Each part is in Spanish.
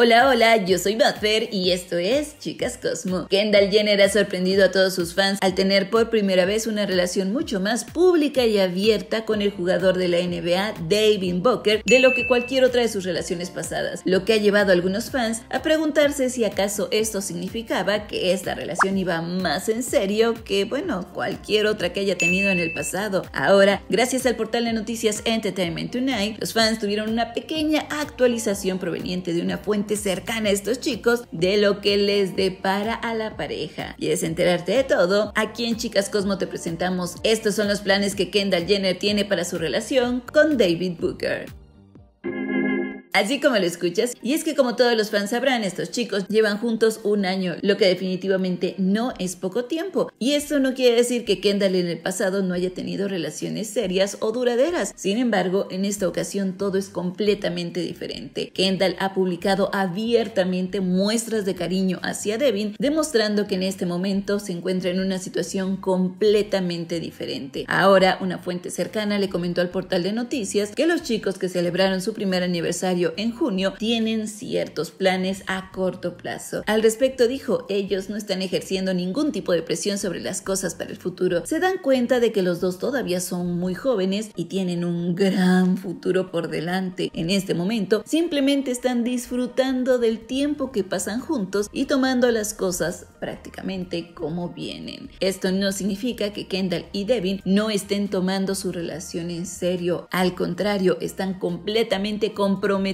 Hola, hola, yo soy Badfer y esto es Chicas Cosmo. Kendall Jenner ha sorprendido a todos sus fans al tener por primera vez una relación mucho más pública y abierta con el jugador de la NBA, David Booker, de lo que cualquier otra de sus relaciones pasadas, lo que ha llevado a algunos fans a preguntarse si acaso esto significaba que esta relación iba más en serio que, bueno, cualquier otra que haya tenido en el pasado. Ahora, gracias al portal de noticias Entertainment Tonight, los fans tuvieron una pequeña actualización proveniente de una fuente cercana a estos chicos de lo que les depara a la pareja. y es enterarte de todo? Aquí en Chicas Cosmo te presentamos estos son los planes que Kendall Jenner tiene para su relación con David Booker. Así como lo escuchas, y es que como todos los fans sabrán, estos chicos llevan juntos un año, lo que definitivamente no es poco tiempo. Y esto no quiere decir que Kendall en el pasado no haya tenido relaciones serias o duraderas. Sin embargo, en esta ocasión todo es completamente diferente. Kendall ha publicado abiertamente muestras de cariño hacia Devin, demostrando que en este momento se encuentra en una situación completamente diferente. Ahora, una fuente cercana le comentó al portal de noticias que los chicos que celebraron su primer aniversario en junio tienen ciertos planes a corto plazo. Al respecto dijo, ellos no están ejerciendo ningún tipo de presión sobre las cosas para el futuro. Se dan cuenta de que los dos todavía son muy jóvenes y tienen un gran futuro por delante. En este momento, simplemente están disfrutando del tiempo que pasan juntos y tomando las cosas prácticamente como vienen. Esto no significa que Kendall y Devin no estén tomando su relación en serio. Al contrario, están completamente comprometidos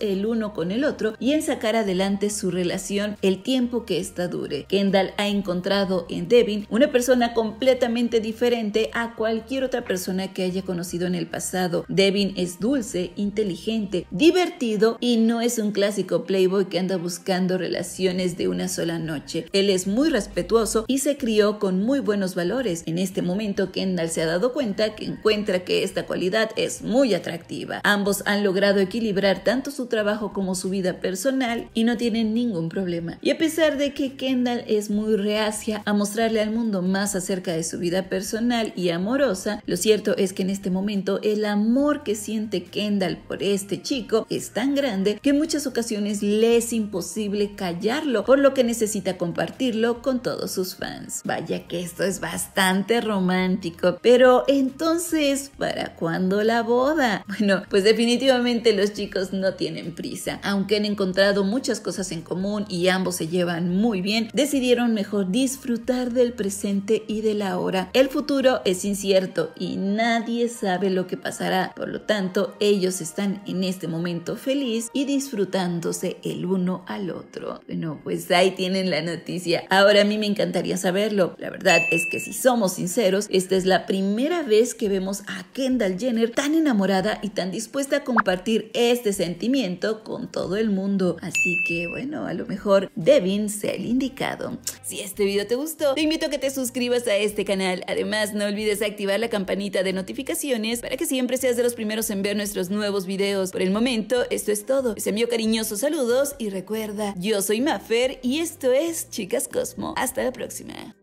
el uno con el otro y en sacar adelante su relación el tiempo que esta dure. Kendall ha encontrado en Devin una persona completamente diferente a cualquier otra persona que haya conocido en el pasado. Devin es dulce, inteligente, divertido y no es un clásico playboy que anda buscando relaciones de una sola noche. Él es muy respetuoso y se crió con muy buenos valores. En este momento Kendall se ha dado cuenta que encuentra que esta cualidad es muy atractiva. Ambos han logrado equilibrar tanto su trabajo como su vida personal y no tienen ningún problema. Y a pesar de que Kendall es muy reacia a mostrarle al mundo más acerca de su vida personal y amorosa, lo cierto es que en este momento el amor que siente Kendall por este chico es tan grande que en muchas ocasiones le es imposible callarlo, por lo que necesita compartirlo con todos sus fans. Vaya que esto es bastante romántico, pero entonces, ¿para cuándo la boda? Bueno, pues definitivamente los chicos no tienen prisa. Aunque han encontrado muchas cosas en común y ambos se llevan muy bien, decidieron mejor disfrutar del presente y de la hora. El futuro es incierto y nadie sabe lo que pasará, por lo tanto ellos están en este momento feliz y disfrutándose el uno al otro. Bueno, pues ahí tienen la noticia. Ahora a mí me encantaría saberlo. La verdad es que si somos sinceros, esta es la primera vez que vemos a Kendall Jenner tan enamorada y tan dispuesta a compartir este este sentimiento con todo el mundo. Así que bueno, a lo mejor Devin sea el indicado. Si este video te gustó, te invito a que te suscribas a este canal. Además, no olvides activar la campanita de notificaciones para que siempre seas de los primeros en ver nuestros nuevos videos. Por el momento, esto es todo. Les envío cariñosos saludos y recuerda, yo soy Mafer y esto es Chicas Cosmo. Hasta la próxima.